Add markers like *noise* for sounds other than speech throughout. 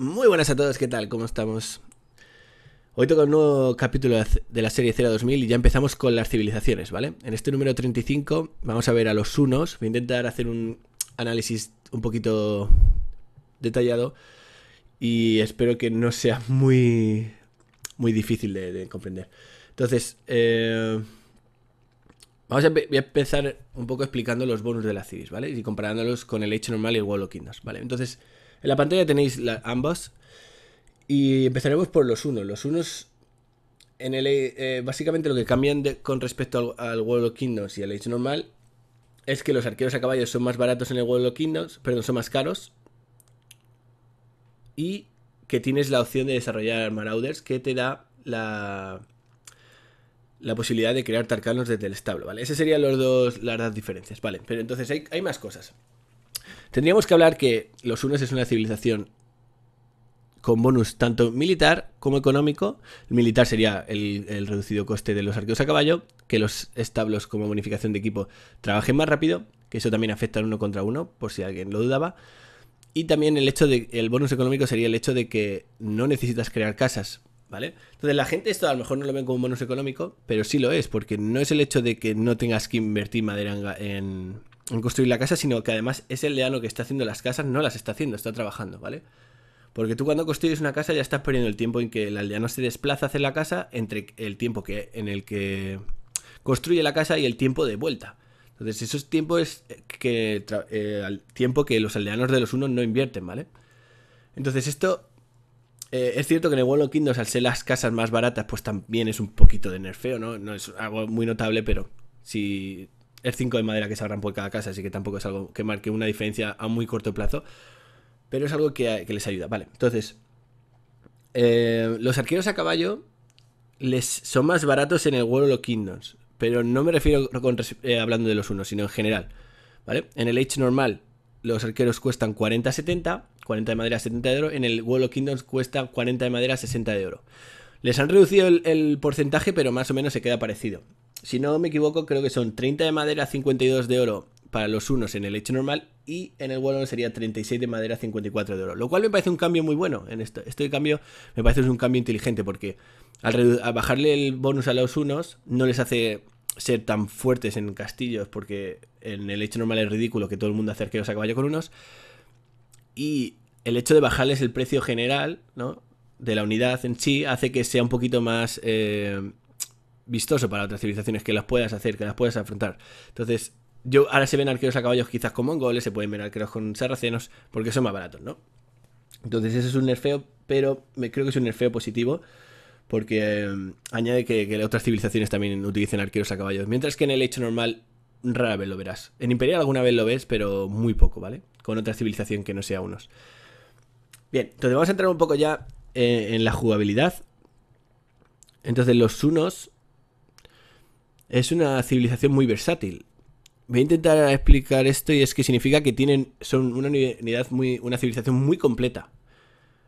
Muy buenas a todos, ¿qué tal? ¿Cómo estamos? Hoy toca un nuevo capítulo de la serie 0 2000 y ya empezamos con las civilizaciones, ¿vale? En este número 35 vamos a ver a los unos, voy a intentar hacer un análisis un poquito detallado y espero que no sea muy, muy difícil de, comprender. Entonces, eh, vamos a, voy a empezar un poco explicando los bonus de la civis, ¿vale? Y comparándolos con el H normal y el Wall of Kingdoms, ¿vale? Entonces... En la pantalla tenéis la, ambas. Y empezaremos por los unos. Los unos, en el, eh, básicamente lo que cambian con respecto al, World of Kingdoms y al Age normal es que los arqueros a caballo son más baratos en el World of Kingdoms, perdón, son más caros. Y que tienes la opción de desarrollar Marauders, que te da la, la posibilidad de crear tarcanos desde el establo, ¿vale? Esas serían los dos, las diferencias, ¿vale? Pero entonces hay, hay más cosas. Tendríamos que hablar que los unos es una civilización con bonus tanto militar como económico. El militar sería el, reducido coste de los arqueos a caballo, que los establos como bonificación de equipo trabajen más rápido, que eso también afecta al uno contra uno, por si alguien lo dudaba. Y también el hecho de el bonus económico sería el hecho de que no necesitas crear casas, ¿vale? Entonces la gente esto a lo mejor no lo ven como un bonus económico, pero sí lo es, porque no es el hecho de que no tengas que invertir madera en, en construir la casa, sino que además es el leano que está haciendo las casas, no las está haciendo, está trabajando, ¿vale? Porque tú cuando construyes una casa ya estás perdiendo el tiempo en que el aldeano se desplaza hacia la casa entre el tiempo que, en el que construye la casa y el tiempo de vuelta. Entonces, es tiempo es eh, que, eh, tiempo que los aldeanos de los unos no invierten, ¿vale? Entonces, esto eh, es cierto que en el World of Kingdoms, al ser las casas más baratas, pues también es un poquito de nerfeo, ¿no? No es algo muy notable, pero si el 5 de madera que se abran por cada casa, así que tampoco es algo que marque una diferencia a muy corto plazo. Pero es algo que, les ayuda. Vale, entonces. Eh, los arqueros a caballo les son más baratos en el World of Kingdoms. Pero no me refiero eh, hablando de los unos, sino en general. ¿Vale? En el Age normal, los arqueros cuestan 40-70, 40 de madera, 70 de oro. En el World of Kingdoms cuesta 40 de madera, 60 de oro. Les han reducido el porcentaje, pero más o menos se queda parecido si no me equivoco, creo que son 30 de madera, 52 de oro para los unos en el hecho normal y en el Wallon sería 36 de madera, 54 de oro. Lo cual me parece un cambio muy bueno en esto. Este cambio me parece un cambio inteligente porque al, bajarle el bonus a los unos no les hace ser tan fuertes en castillos porque en el hecho normal es ridículo que todo el mundo acerque los a caballo con unos. Y el hecho de bajarles el precio general, ¿no? De la unidad en sí hace que sea un poquito más... Eh, vistoso para otras civilizaciones, que las puedas hacer, que las puedas afrontar. Entonces, yo, ahora se ven arqueros a caballos quizás con mongoles, se pueden ver arqueros con sarracenos, porque son más baratos, ¿no? Entonces, eso es un nerfeo, pero me creo que es un nerfeo positivo, porque mm, añade que, otras civilizaciones también utilicen arqueros a caballos. Mientras que en el hecho normal, rara vez lo verás. En Imperial alguna vez lo ves, pero muy poco, ¿vale? Con otra civilización que no sea unos. Bien, entonces vamos a entrar un poco ya eh, en la jugabilidad. Entonces, los unos es una civilización muy versátil. Voy a intentar explicar esto y es que significa que tienen, son una unidad muy, una civilización muy completa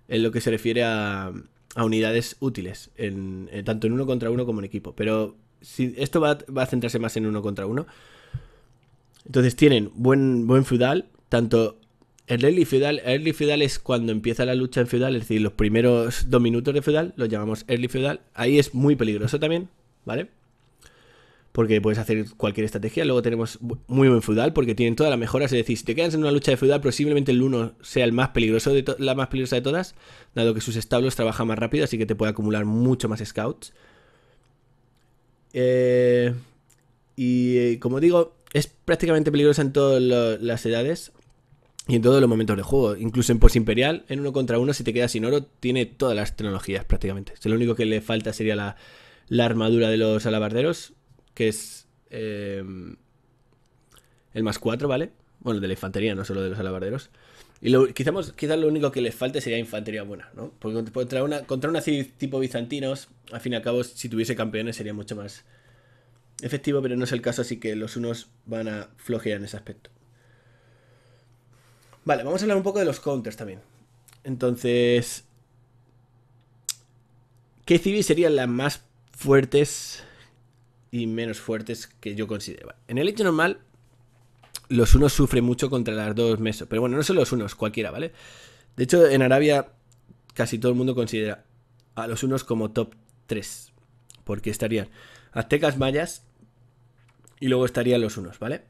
en lo que se refiere a, a unidades útiles, en, eh, tanto en uno contra uno como en equipo. Pero si, esto va, a centrarse más en uno contra uno. Entonces tienen buen, buen feudal, tanto el early feudal. Early feudal es cuando empieza la lucha en feudal, es decir, los primeros dos minutos de feudal, lo llamamos early feudal. Ahí es muy peligroso también, ¿vale? porque puedes hacer cualquier estrategia. Luego tenemos muy buen feudal, porque tienen todas las mejoras. Es decir, si te quedas en una lucha de feudal, posiblemente el 1 sea el más peligroso de la más peligrosa de todas, dado que sus establos trabajan más rápido, así que te puede acumular mucho más scouts. Eh, y eh, como digo, es prácticamente peligrosa en todas las edades y en todos los momentos de juego. Incluso en post-imperial, en uno contra uno, si te quedas sin oro, tiene todas las tecnologías prácticamente. lo único que le falta sería la armadura de los alabarderos que es eh, el más 4, ¿vale? Bueno, de la infantería, no solo de los alabarderos. Y quizás, quizás lo único que les falte sería infantería buena, ¿no? Porque contra una, contra tipo bizantinos, al fin y al cabo, si tuviese campeones sería mucho más efectivo, pero no es el caso, así que los unos van a flojear en ese aspecto. Vale, vamos a hablar un poco de los counters también. Entonces, ¿qué civil serían las más fuertes y menos fuertes que yo consideraba. En el hecho normal, los unos sufren mucho contra las dos mesos. Pero bueno, no son los unos, cualquiera, ¿vale? De hecho, en Arabia casi todo el mundo considera a los unos como top 3. Porque estarían aztecas, mayas y luego estarían los unos, ¿vale?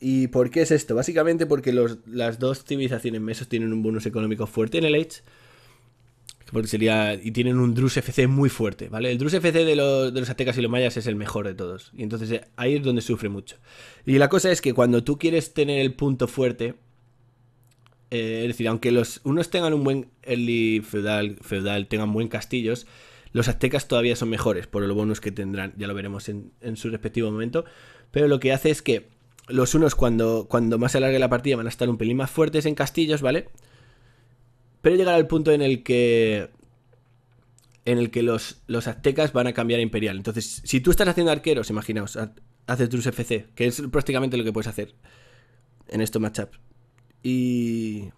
¿Y por qué es esto? Básicamente porque los, las dos civilizaciones mesos tienen un bonus económico fuerte en el Age porque sería. Y tienen un Drus FC muy fuerte, ¿vale? El Drus FC de los, de los aztecas y los mayas es el mejor de todos. Y entonces eh, ahí es donde sufre mucho. Y la cosa es que cuando tú quieres tener el punto fuerte. Eh, es decir, aunque los unos tengan un buen early feudal, feudal, tengan buen castillos, los aztecas todavía son mejores por el bonus que tendrán, ya lo veremos en, en su respectivo momento. Pero lo que hace es que los unos cuando, cuando más se alargue la partida van a estar un pelín más fuertes en castillos, ¿vale? pero llegar al punto en el que en el que los, aztecas van a cambiar a imperial. Entonces, si tú estás haciendo arqueros, imaginaos, haces Drus FC, que es prácticamente lo que puedes hacer en estos matchups. Y,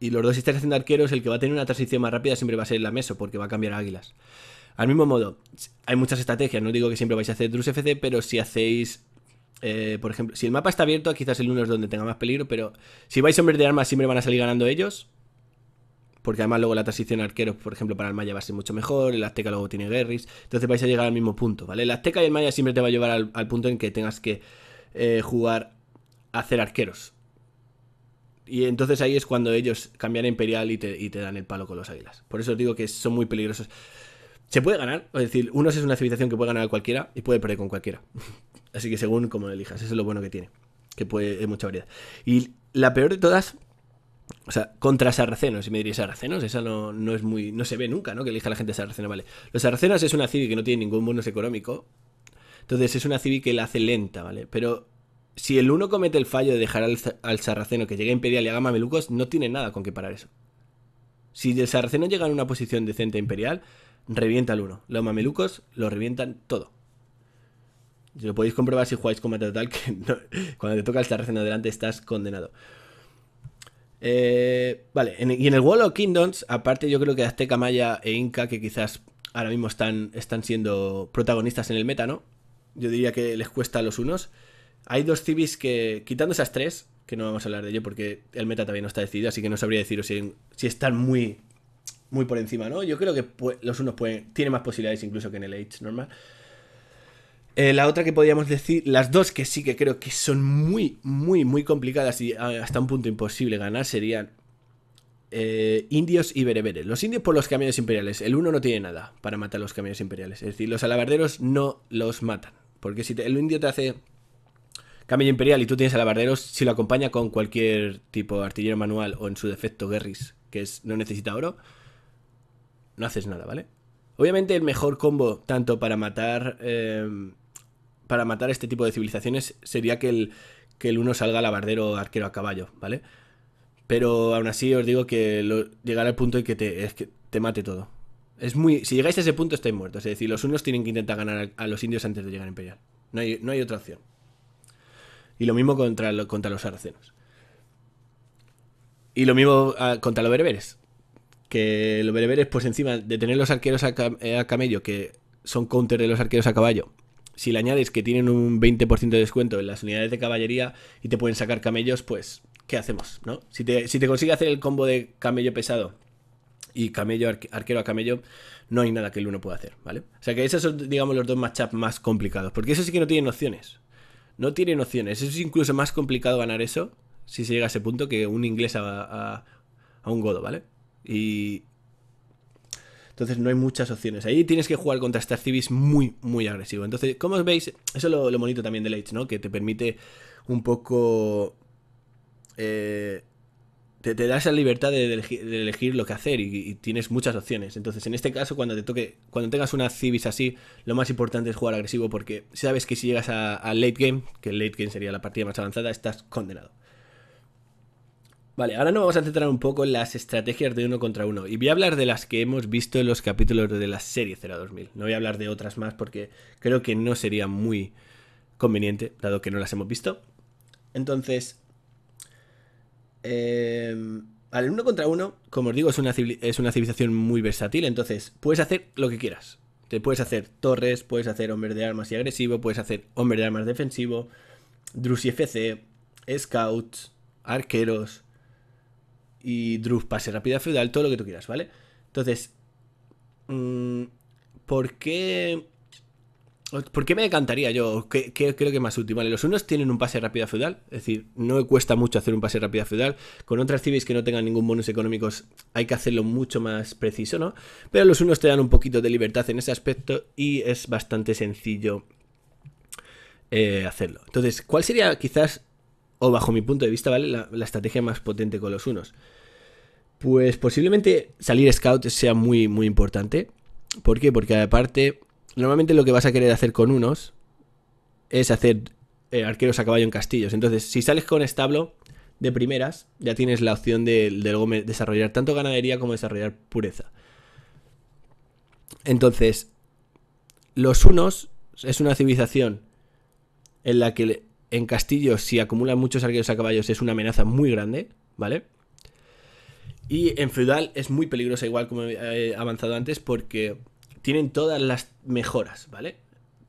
y los dos si estás haciendo arqueros, el que va a tener una transición más rápida siempre va a ser la meso, porque va a cambiar águilas. Al mismo modo, hay muchas estrategias, no digo que siempre vais a hacer Drus FC, pero si hacéis, eh, por ejemplo, si el mapa está abierto, quizás el 1 es donde tenga más peligro, pero si vais hombres de armas siempre van a salir ganando ellos, porque además luego la transición a arqueros, por ejemplo, para el Maya va a ser mucho mejor, el Azteca luego tiene Guerris, entonces vais a llegar al mismo punto, ¿vale? El Azteca y el Maya siempre te va a llevar al, punto en que tengas que eh, jugar a hacer arqueros. Y entonces ahí es cuando ellos cambian a Imperial y te, dan el palo con los águilas. Por eso os digo que son muy peligrosos. Se puede ganar, es decir, Unos es una civilización que puede ganar a cualquiera y puede perder con cualquiera. *laughs* Así que según como elijas, eso es lo bueno que tiene, que puede, es mucha variedad. Y la peor de todas o sea, contra sarracenos. Y me diréis, sarracenos, esa no, es muy. No se ve nunca, ¿no? Que elija la gente sarracena, vale. Los sarracenos es una civi que no tiene ningún bonus económico. Entonces es una civi que la hace lenta, ¿vale? Pero si el uno comete el fallo de dejar al, sarraceno que llegue Imperial y haga mamelucos, no tiene nada con que parar eso. Si el sarraceno llega a una posición decente Imperial, revienta al uno. Los mamelucos lo revientan todo. Lo podéis comprobar si jugáis combate total, que *laughs* cuando te toca el sarraceno adelante estás condenado. Eh, vale, y en el Wall of Kingdoms, aparte yo creo que Azteca, Maya e Inca, que quizás ahora mismo están, están siendo protagonistas en el meta, ¿no? Yo diría que les cuesta a los unos. Hay dos civis que, quitando esas tres, que no vamos a hablar de ello porque el meta también no está decidido, así que no sabría deciros si, si están muy, muy por encima, ¿no? Yo creo que los unos pueden, tienen más posibilidades incluso que en el Age normal. Eh, la otra que podríamos decir, las dos que sí que creo que son muy, muy, muy complicadas y ah, hasta un punto imposible ganar serían eh, indios y bereberes. Los indios por los camiones imperiales. El uno no tiene nada para matar los camiones imperiales. Es decir, los alabarderos no los matan. Porque si el indio te hace camello imperial y tú tienes alabarderos, si lo acompaña con cualquier tipo de artillero manual o en su defecto guerris, que es no necesita oro, no haces nada, ¿vale? Obviamente el mejor combo tanto para matar... Em, para matar este tipo de civilizaciones sería que el, que el uno salga o arquero a caballo, ¿vale? Pero aún así os digo que llegará el punto en que te, es que te mate todo. Es muy, si llegáis a ese punto estáis muertos. Es decir, los unos tienen que intentar ganar a, los indios antes de llegar a Imperial. No hay, no hay otra opción. Y lo mismo contra, contra los saracenos. Y lo mismo ah, contra los bereberes. Que los bereberes, pues encima de tener los arqueros a eh, camello, que son counter de los arqueros a caballo, si le añades que tienen un 20% de descuento en las unidades de caballería y te pueden sacar camellos, pues, ¿qué hacemos? ¿no? Si, te, si consigue hacer el combo de camello pesado y camello, arquero a camello, no hay nada que el uno pueda hacer, ¿vale? O sea que esos son, digamos, los dos matchups más complicados, porque eso sí que no tienen opciones. No tienen opciones. es incluso más complicado ganar eso, si se llega a ese punto, que un inglés a un godo, ¿vale? Y, entonces no hay muchas opciones. Ahí tienes que jugar contra esta Civis muy, muy agresivo. Entonces, como veis, eso es lo, bonito también de late, ¿no? Que te permite un poco... Eh, te, das da esa libertad de, elegir, lo que hacer y, tienes muchas opciones. Entonces, en este caso, cuando te toque, cuando tengas una civis así, lo más importante es jugar agresivo porque sabes que si llegas a, a late game, que late game sería la partida más avanzada, estás condenado. Vale, ahora nos vamos a centrar un poco en las estrategias de uno contra uno. Y voy a hablar de las que hemos visto en los capítulos de la serie 02000. No voy a hablar de otras más porque creo que no sería muy conveniente, dado que no las hemos visto. Entonces, eh, em, al uno contra uno, como os digo, es una, es una civilización muy versátil. Entonces, puedes hacer lo que quieras. Te puedes hacer torres, puedes hacer hombre de armas y agresivo, puedes hacer hombre de armas defensivo, y FC, scouts, arqueros y druf pase rápida feudal, todo lo que tú quieras, ¿vale? Entonces, mm, ¿por qué ¿Por qué me encantaría yo? ¿Qué, creo que más útil? Vale, los unos tienen un pase rápida feudal, es decir, no me cuesta mucho hacer un pase rápida feudal. Con otras civis que no tengan ningún bonus económicos hay que hacerlo mucho más preciso, ¿no? Pero los unos te dan un poquito de libertad en ese aspecto y es bastante sencillo eh, hacerlo. Entonces, ¿cuál sería quizás o bajo mi punto de vista, ¿vale? La, estrategia más potente con los unos. Pues posiblemente salir scout sea muy, muy importante. ¿Por qué? Porque aparte, normalmente lo que vas a querer hacer con unos es hacer eh, arqueros a caballo en castillos. Entonces, si sales con establo de primeras, ya tienes la opción de, de desarrollar tanto ganadería como desarrollar pureza. Entonces, los unos es una civilización en la que en castillos, si acumulan muchos arqueros a caballos, es una amenaza muy grande, ¿vale? Y en feudal es muy peligrosa, igual como he avanzado antes, porque tienen todas las mejoras, ¿vale?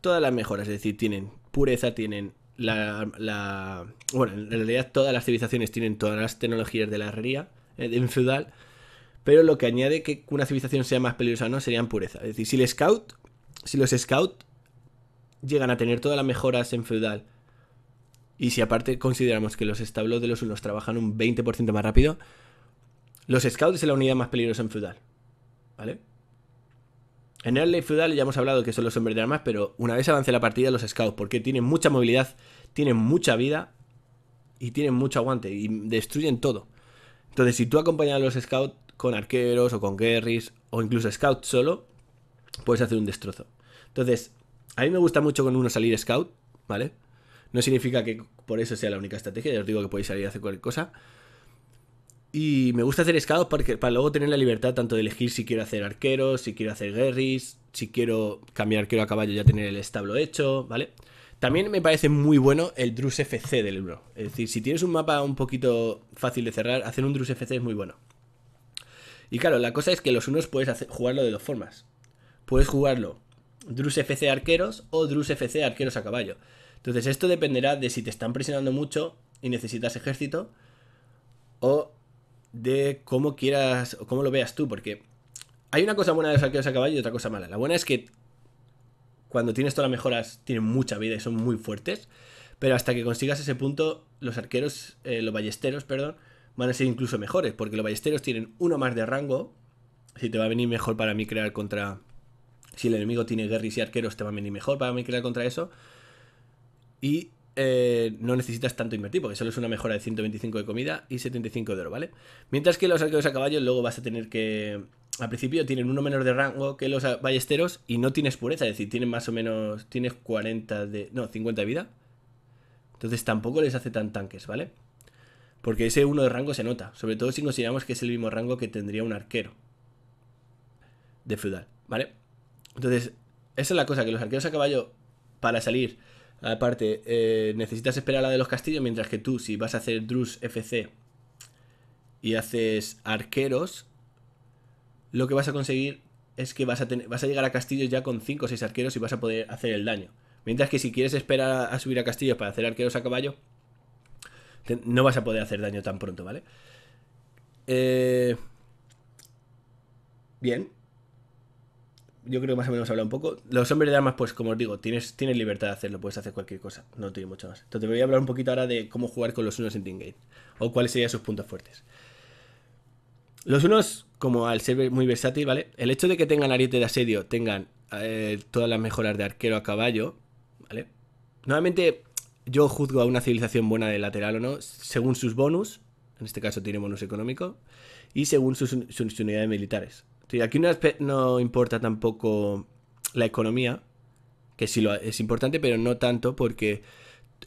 Todas las mejoras, es decir, tienen pureza, tienen la, Bueno, en realidad todas las civilizaciones tienen todas las tecnologías de la herrería eh, en feudal, pero lo que añade que una civilización sea más peligrosa o no serían pureza. Es decir, si el scout, si los scout llegan a tener todas las mejoras en feudal, y si aparte consideramos que los establos de los unos trabajan un 20% más rápido, los scouts es la unidad más peligrosa en feudal. ¿Vale? En early feudal ya hemos hablado que son los hombres de armas, pero una vez avance la partida, los scouts, porque tienen mucha movilidad, tienen mucha vida y tienen mucho aguante y destruyen todo. Entonces, si tú acompañas a los scouts con arqueros o con guerris o incluso scouts solo, puedes hacer un destrozo. Entonces, a mí me gusta mucho con uno salir scout, ¿vale? No significa que por eso sea la única estrategia, ya os digo que podéis salir a hacer cualquier cosa. Y me gusta hacer scouts porque, para luego tener la libertad tanto de elegir si quiero hacer arqueros, si quiero hacer guerris, si quiero cambiar arquero a caballo ya tener el establo hecho, ¿vale? También me parece muy bueno el Drus FC del libro. Es decir, si tienes un mapa un poquito fácil de cerrar, hacer un Drus FC es muy bueno. Y claro, la cosa es que los unos puedes jugarlo de dos formas. Puedes jugarlo Drus FC arqueros o Drus FC arqueros a caballo. Entonces, esto dependerá de si te están presionando mucho y necesitas ejército o de cómo quieras o cómo lo veas tú, porque hay una cosa buena de los arqueros a caballo y otra cosa mala. La buena es que cuando tienes todas las mejoras tienen mucha vida y son muy fuertes, pero hasta que consigas ese punto, los arqueros, eh, los ballesteros, perdón, van a ser incluso mejores, porque los ballesteros tienen uno más de rango, si te va a venir mejor para mí crear contra... Si el enemigo tiene guerris y arqueros, te va a venir mejor para mí crear contra eso y eh, no necesitas tanto invertir, porque solo es una mejora de 125 de comida y 75 de oro, ¿vale? Mientras que los arqueros a caballo luego vas a tener que... Al principio tienen uno menor de rango que los ballesteros y no tienes pureza, es decir, tienen más o menos... Tienes 40 de... No, 50 de vida. Entonces tampoco les hace tan tanques, ¿vale? Porque ese uno de rango se nota, sobre todo si consideramos que es el mismo rango que tendría un arquero de feudal, ¿vale? Entonces, esa es la cosa, que los arqueros a caballo para salir Aparte, eh, necesitas esperar a la de los castillos, mientras que tú, si vas a hacer Drus FC y haces arqueros, lo que vas a conseguir es que vas a, llegar a castillos ya con 5 o 6 arqueros y vas a poder hacer el daño. Mientras que si quieres esperar a, subir a castillos para hacer arqueros a caballo, no vas a poder hacer daño tan pronto, ¿vale? Eh, bien, yo creo que más o menos hemos hablado un poco. Los hombres de armas, pues como os digo, tienes, libertad de hacerlo, puedes hacer cualquier cosa, no tiene mucho más. Entonces te voy a hablar un poquito ahora de cómo jugar con los unos en Team Gate, o cuáles serían sus puntos fuertes. Los unos, como al ser muy versátil, ¿vale? El hecho de que tengan ariete de asedio, tengan eh, todas las mejoras de arquero a caballo, ¿vale? nuevamente yo juzgo a una civilización buena de lateral o no, según sus bonus, en este caso tiene bonus económico, y según sus unidades militares. Sí, aquí no, no importa tampoco la economía, que sí lo, es importante, pero no tanto porque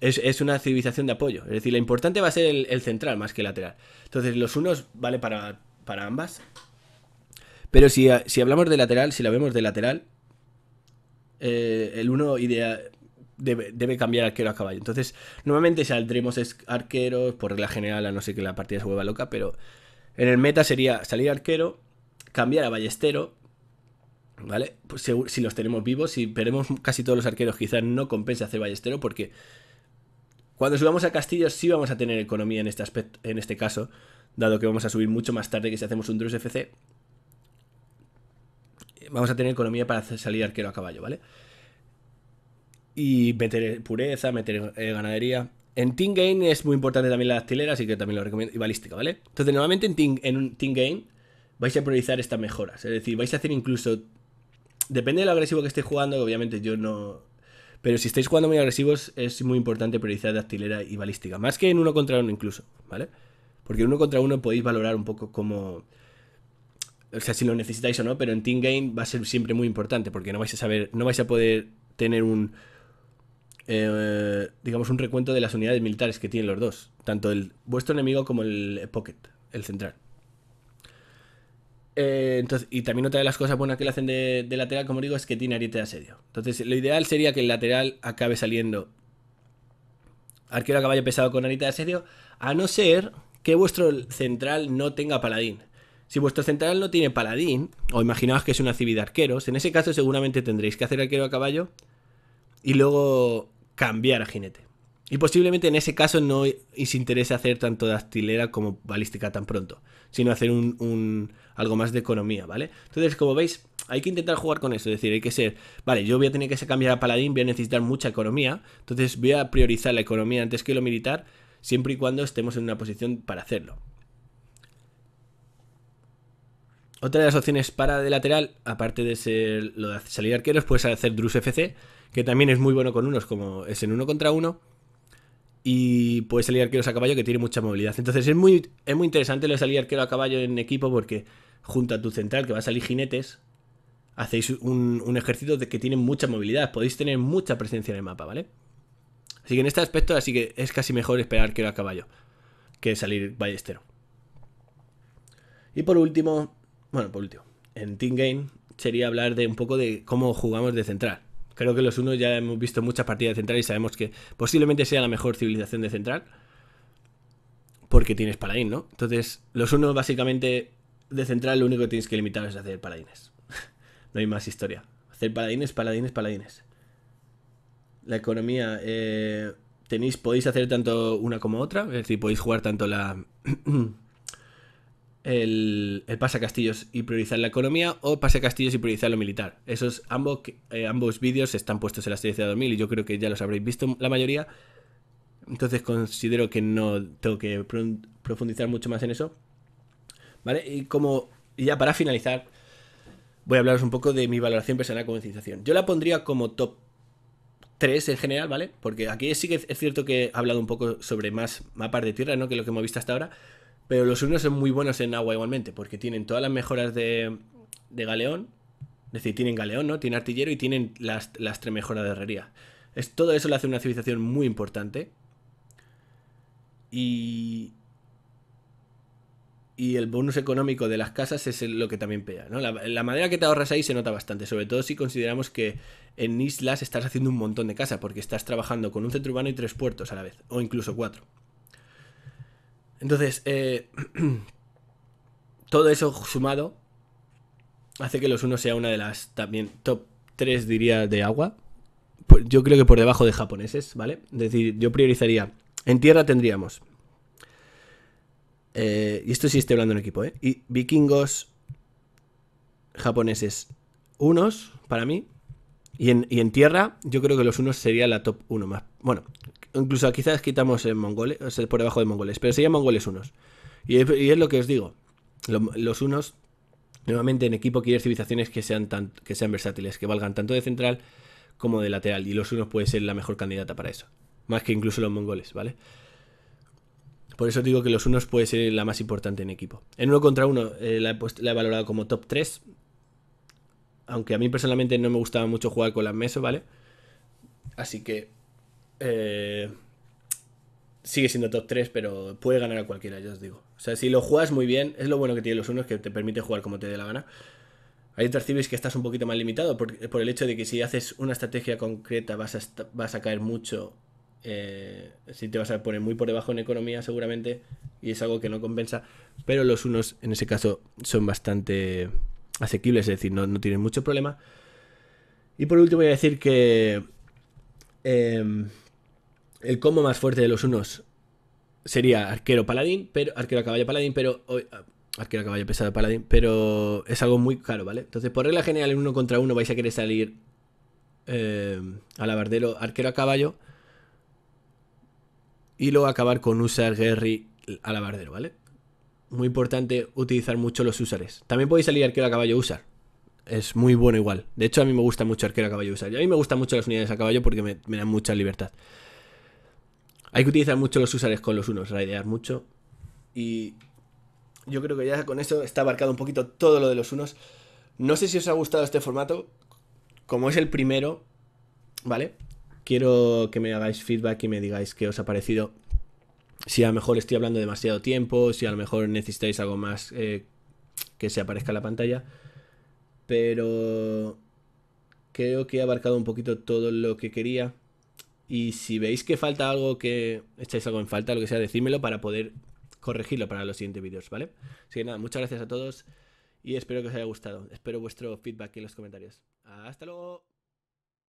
es, una civilización de apoyo. Es decir, la importante va a ser el, central más que el lateral. Entonces, los unos vale para, ambas. Pero si, hablamos de lateral, si la vemos de lateral, eh, el uno idea, debe, debe, cambiar arquero a caballo. Entonces, normalmente saldremos arqueros, por regla general, a no ser que la partida se vuelva loca, pero en el meta sería salir arquero, cambiar a Ballestero, ¿vale? Pues si, los tenemos vivos, si perdemos casi todos los arqueros, quizás no compense hacer Ballestero porque cuando subamos a Castillo sí vamos a tener economía en este aspecto, en este caso, dado que vamos a subir mucho más tarde que si hacemos un Drus FC. Vamos a tener economía para salir arquero a caballo, ¿vale? Y meter pureza, meter eh, ganadería. En Team Gain es muy importante también la dactilera, así que también lo recomiendo. Y balística, ¿vale? Entonces, normalmente en, un Team Gain vais a priorizar estas mejoras. Es decir, vais a hacer incluso. Depende de lo agresivo que estéis jugando, obviamente yo no. Pero si estáis jugando muy agresivos, es muy importante priorizar dactilera y balística. Más que en uno contra uno, incluso, ¿vale? Porque en uno contra uno podéis valorar un poco cómo. O sea, si lo necesitáis o no, pero en team game va a ser siempre muy importante, porque no vais a saber. No vais a poder tener un. Eh, digamos, un recuento de las unidades militares que tienen los dos, tanto el vuestro enemigo como el pocket, el central. Eh, y también otra de las cosas buenas que le hacen de, lateral, como digo, es que tiene ariete de asedio. Entonces, lo ideal sería que el lateral acabe saliendo arquero a caballo pesado con ariete de asedio, a no ser que vuestro central no tenga paladín. Si vuestro central no tiene paladín, o imaginaos que es una civil de arqueros, en ese caso seguramente tendréis que hacer arquero a caballo y luego cambiar a jinete. Y posiblemente en ese caso no os interese hacer tanto dactilera como balística tan pronto, sino hacer un, algo más de economía, ¿vale? Entonces, como veis, hay que intentar jugar con eso, es decir, hay que ser, vale, yo voy a tener que cambiar a paladín, voy a necesitar mucha economía, entonces voy a priorizar la economía antes que lo militar, siempre y cuando estemos en una posición para hacerlo. Otra de las opciones para de lateral, aparte de ser lo de salir arqueros, puedes hacer Drus FC, que también es muy bueno con unos, como es en uno contra uno. Y puedes salir arqueros a caballo que tiene mucha movilidad. Entonces es muy, es muy interesante lo de salir arquero a caballo en equipo porque junto a tu central, que va a salir jinetes, hacéis un, ejército de que tiene mucha movilidad, podéis tener mucha presencia en el mapa, ¿vale? Así que en este aspecto, así que es casi mejor esperar que a caballo que salir ballestero. Y por último, bueno, por último, en Team Game sería hablar de un poco de cómo jugamos de central. Creo que los unos ya hemos visto muchas partidas de central y sabemos que posiblemente sea la mejor civilización de central. Porque tienes paladín, ¿no? Entonces, los unos básicamente de central lo único que tienes que limitar es hacer paladines. *laughs* no hay más historia. Hacer paladines, paladines, paladines. La economía. Eh, tenéis, podéis hacer tanto una como otra. Es decir, podéis jugar tanto la. *clears throat* el, el castillos y priorizar la economía o pase castillos y priorizar lo militar. Esos ambos, eh, ambos vídeos están puestos en la serie de 2000 y yo creo que ya los habréis visto la mayoría. Entonces considero que no tengo que profundizar mucho más en eso. ¿Vale? Y como. Y ya para finalizar, voy a hablaros un poco de mi valoración personal como civilización, Yo la pondría como top 3 en general, ¿vale? Porque aquí sí que es cierto que he hablado un poco sobre más mapas de tierra, ¿no? Que lo que hemos visto hasta ahora. Pero los unos son muy buenos en agua igualmente, porque tienen todas las mejoras de, galeón. Es decir, tienen galeón, ¿no? Tienen artillero y tienen las, las tres mejoras de herrería. Es, todo eso le hace una civilización muy importante. Y, y el bonus económico de las casas es lo que también pega. La, manera madera que te ahorras ahí se nota bastante, sobre todo si consideramos que en islas estás haciendo un montón de casa, porque estás trabajando con un centro urbano y tres puertos a la vez, o incluso cuatro. Entonces, eh, *clears throat* todo eso sumado hace que los unos sea una de las también top 3, diría, de agua. Pues yo creo que por debajo de japoneses, ¿vale? Es decir, yo priorizaría. En tierra tendríamos eh, y esto sí estoy hablando en equipo, ¿eh? Y vikingos japoneses, unos para mí. Y en, tierra, yo creo que los unos sería la top 1 más. Bueno, incluso quizás quitamos en mongoles, o por debajo de mongoles, pero serían mongoles unos. Y es, lo que os digo. los unos, nuevamente en equipo quiere civilizaciones que sean, que sean versátiles, que valgan tanto de central como de lateral. Y los unos puede ser la mejor candidata para eso. Más que incluso los mongoles, ¿vale? vale por eso digo que los unos puede ser la más importante en equipo. En uno contra uno eh, la, he valorado como top 3. Aunque a mí personalmente no me gustaba mucho jugar con las mesas, ¿vale? Así que... Eh, sigue siendo top 3, pero puede ganar a cualquiera, ya os digo. O sea, si lo juegas muy bien, es lo bueno que tiene los unos, que te permite jugar como te dé la gana. Hay otras civis que estás un poquito más limitado por, el hecho de que si haces una estrategia concreta vas a caer mucho eh, si te vas a poner muy por debajo en economía seguramente y es algo que no compensa, pero los unos en ese caso son bastante asequibles, es decir, no, tienen mucho problema. Y por último voy a decir que em, el combo más fuerte de los unos sería arquero paladín, pero arquero caballo paladín, pero ah, arquero caballo pesado paladín, pero es algo muy caro, ¿vale? Entonces, por regla general en uno contra uno vais a querer salir eh, em, la abardero arquero a caballo y luego acabar con usar a la lavardero, ¿vale? Muy importante utilizar mucho los usares. También podéis salir arquero a caballo usar. Es muy bueno igual. De hecho, a mí me gusta mucho arquero a caballo usar. Y a mí me gustan mucho las unidades a caballo porque me, dan mucha libertad. Hay que utilizar mucho los usares con los unos, raidear mucho. Y yo creo que ya con esto está abarcado un poquito todo lo de los unos. No sé si os ha gustado este formato. Como es el primero, ¿vale? Quiero que me hagáis feedback y me digáis qué os ha parecido. Si a lo mejor estoy hablando demasiado tiempo, si a lo mejor necesitáis algo más eh, que se aparezca en la pantalla. Pero creo que he abarcado un poquito todo lo que quería. Y si veis que falta algo, que echáis algo en falta, lo que sea, decídmelo para poder corregirlo para los siguientes vídeos, ¿vale? Así que nada, muchas gracias a todos y espero que os haya gustado. Espero vuestro feedback en los comentarios. Hasta luego.